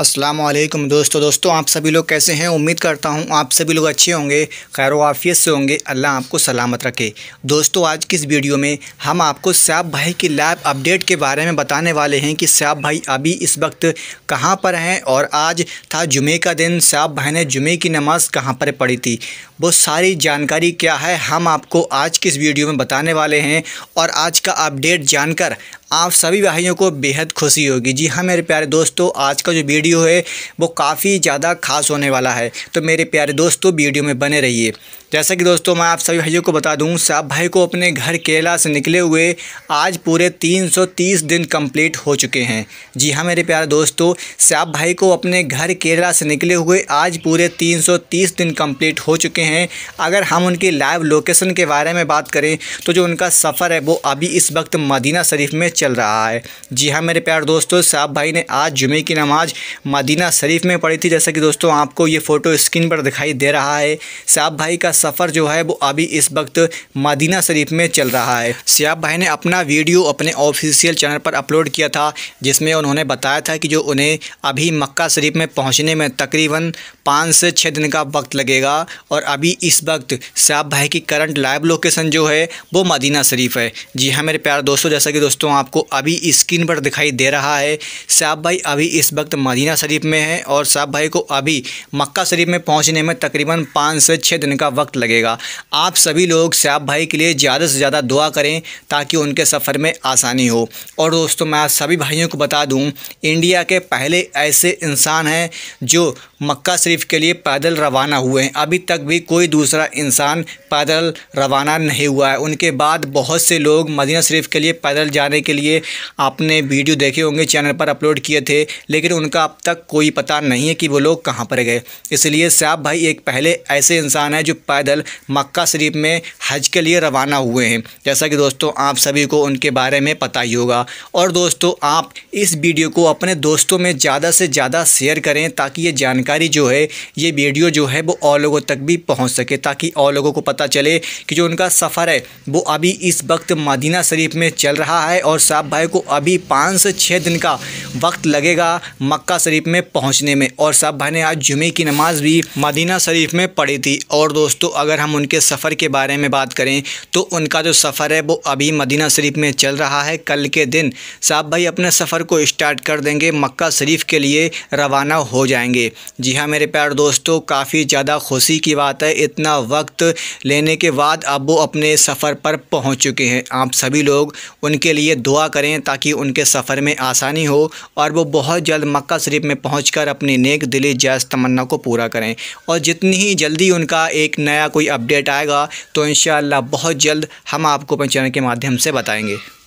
असलम दोस्तों दोस्तों आप सभी लोग कैसे हैं उम्मीद करता हूं आप सभी लोग अच्छे होंगे खैर वाफियत से होंगे अल्लाह आपको सलामत रखे दोस्तों आज की इस वीडियो में हम आपको सयाब भाई की लैब अपडेट के बारे में बताने वाले हैं कि सयाब भाई अभी इस वक्त कहां पर हैं और आज था जुमे का दिन सयाब भाई ने जुमे की नमाज़ कहाँ पर पढ़ी थी वो सारी जानकारी क्या है हम आपको आज की इस वीडियो में बताने वाले हैं और आज का अपडेट जानकर आप सभी भाइयों को बेहद खुशी होगी जी हाँ मेरे प्यारे दोस्तों आज का जो वीडियो है वो काफ़ी ज़्यादा खास होने वाला है तो मेरे प्यारे दोस्तों वीडियो में बने रहिए जैसा कि दोस्तों मैं आप सभी भाइयों को बता दूं साहब भाई को अपने घर केरला से निकले हुए आज पूरे 330 दिन कंप्लीट हो चुके हैं जी हाँ मेरे प्यारे दोस्तों साहब भाई को अपने घर केरला से निकले हुए आज पूरे 330 दिन कंप्लीट हो चुके हैं अगर हम उनकी लाइव लोकेशन के बारे में बात करें तो जो उनका सफ़र है वो अभी इस वक्त मदीना शरीफ में चल रहा है जी हाँ मेरे प्यारे दोस्तों साहब भाई ने आज जुमे की नमाज़ मदीना शरीफ में पढ़ी थी जैसा कि दोस्तों आपको ये फ़ोटो स्क्रीन पर दिखाई दे रहा है साहब भाई का सफ़र जो है वो अभी इस वक्त मदीना शरीफ में चल रहा है सियाब भाई ने अपना वीडियो अपने ऑफिशियल चैनल पर अपलोड किया था जिसमें उन्होंने बताया था कि जो उन्हें अभी मक्का शरीफ में पहुँचने में तकरीबन पाँच से छः दिन का वक्त लगेगा और अभी इस वक्त सियाब भाई की करंट लाइव लोकेशन जो है वो मदीना शरीफ है जी हाँ मेरे प्यार दोस्तों जैसा कि दोस्तों आपको अभी स्क्रीन पर दिखाई दे रहा है सियाब भाई अभी इस वक्त मदीना शरीफ में है और साहब भाई को अभी मक्का शरीफ में पहुँचने में तकरीबन पाँच से छः दिन का वक्त वक्त लगेगा आप सभी लोग सयाब भाई के लिए ज़्यादा से ज़्यादा दुआ करें ताकि उनके सफ़र में आसानी हो और दोस्तों मैं आप सभी भाइयों को बता दूँ इंडिया के पहले ऐसे इंसान हैं जो मक्का शरीफ के लिए पैदल रवाना हुए हैं अभी तक भी कोई दूसरा इंसान पैदल रवाना नहीं हुआ है उनके बाद बहुत से लोग मदीना शरीफ के लिए पैदल जाने के लिए आपने वीडियो देखे होंगे चैनल पर अपलोड किए थे लेकिन उनका अब तक कोई पता नहीं है कि वो लोग कहाँ पर गए इसलिए साहब भाई एक पहले ऐसे इंसान हैं जो पैदल मक्का शरीफ में हज के लिए रवाना हुए हैं जैसा कि दोस्तों आप सभी को उनके बारे में पता ही होगा और दोस्तों आप इस वीडियो को अपने दोस्तों में ज़्यादा से ज़्यादा शेयर करें ताकि ये जानकारी जानकारी जो है ये वीडियो जो है वो और लोगों तक भी पहुँच सके ताकि और लोगों को पता चले कि जो उनका सफ़र है वो अभी इस वक्त मदीना शरीफ में चल रहा है और साहब भाई को अभी पाँच से छः दिन का वक्त लगेगा मक्का शरीफ में पहुँचने में और साहब भाई ने आज जुमे की नमाज़ भी मदीना शरीफ में पढ़ी थी और दोस्तों अगर हम उनके सफ़र के बारे में बात करें तो उनका जो सफ़र है वो अभी मदीना शरीफ में चल रहा है कल के दिन साहब भाई अपने सफ़र को स्टार्ट कर देंगे मक्का शरीफ के लिए रवाना हो जाएंगे जी हाँ मेरे प्यार दोस्तों काफ़ी ज़्यादा खुशी की बात है इतना वक्त लेने के बाद अब वो अपने सफ़र पर पहुंच चुके हैं आप सभी लोग उनके लिए दुआ करें ताकि उनके सफ़र में आसानी हो और वो बहुत जल्द मक्का शरीफ में पहुँच कर अपनी नेक दिली जायज़ तमन्ना को पूरा करें और जितनी ही जल्दी उनका एक नया कोई अपडेट आएगा तो इन बहुत जल्द हम आपको पंचायत के माध्यम से बताएँगे